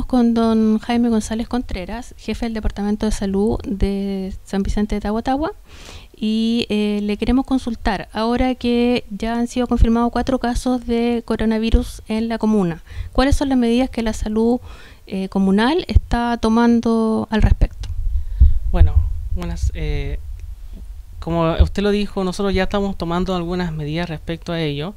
con don Jaime González Contreras, jefe del Departamento de Salud de San Vicente de Tahuatahua, y eh, le queremos consultar, ahora que ya han sido confirmados cuatro casos de coronavirus en la comuna, ¿cuáles son las medidas que la salud eh, comunal está tomando al respecto? Bueno, buenas, eh, como usted lo dijo, nosotros ya estamos tomando algunas medidas respecto a ello.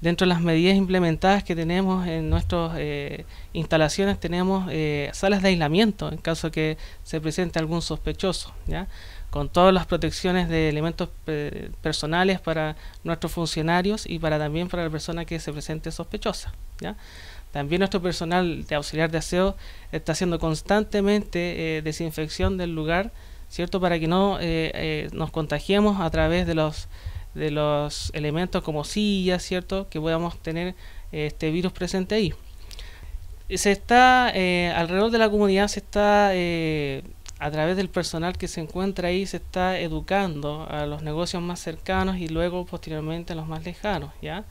Dentro de las medidas implementadas que tenemos en nuestras eh, instalaciones tenemos eh, salas de aislamiento en caso que se presente algún sospechoso, ¿ya? con todas las protecciones de elementos eh, personales para nuestros funcionarios y para también para la persona que se presente sospechosa. ¿ya? También nuestro personal de auxiliar de aseo está haciendo constantemente desinfección del lugar, ¿cierto? Para que no nos contagiemos a través de los de los elementos como sillas, ¿cierto? Que podamos tener eh, este virus presente ahí. Se está, eh, alrededor de la comunidad se está, eh, a través del personal que se encuentra ahí, se está educando a los negocios más cercanos y luego posteriormente a los más lejanos, ¿ya?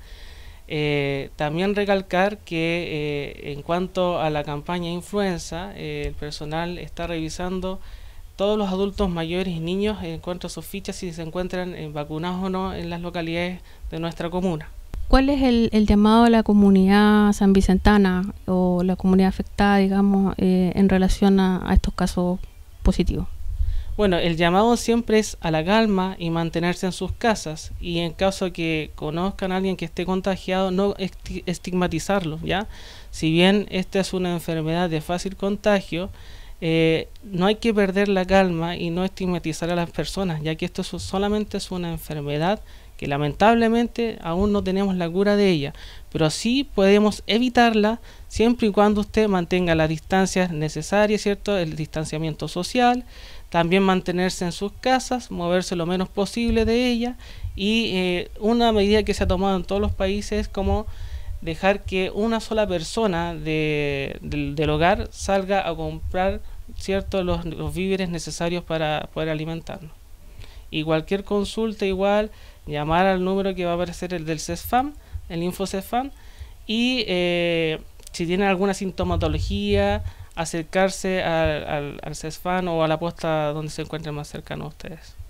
también recalcar que en cuanto a la campaña influenza, el personal está revisando todos los adultos mayores y niños encuentran sus fichas si se encuentran eh, vacunados o no en las localidades de nuestra comuna. ¿Cuál es el, llamado de la comunidad san vicentana o la comunidad afectada, digamos, eh, en relación a, estos casos positivos? Bueno, el llamado siempre es a la calma y mantenerse en sus casas y en caso que conozcan a alguien que esté contagiado, no estigmatizarlo, ¿ya? Si bien esta es una enfermedad de fácil contagio, eh, no hay que perder la calma y no estigmatizar a las personas, ya que esto solamente es una enfermedad que lamentablemente aún no tenemos la cura de ella, pero sí podemos evitarla siempre y cuando usted mantenga las distancias necesarias, ¿cierto? El distanciamiento social, también mantenerse en sus casas, moverse lo menos posible de ella y eh, una medida que se ha tomado en todos los países como dejar que una sola persona del, hogar salga a comprar cierto los, víveres necesarios para poder alimentarnos. Y cualquier consulta igual, llamar al número que va a aparecer el del CESFAM, el InfoCESFAM, y eh, si tienen alguna sintomatología, acercarse al, al, CESFAM o a la posta donde se encuentren más cercano a ustedes.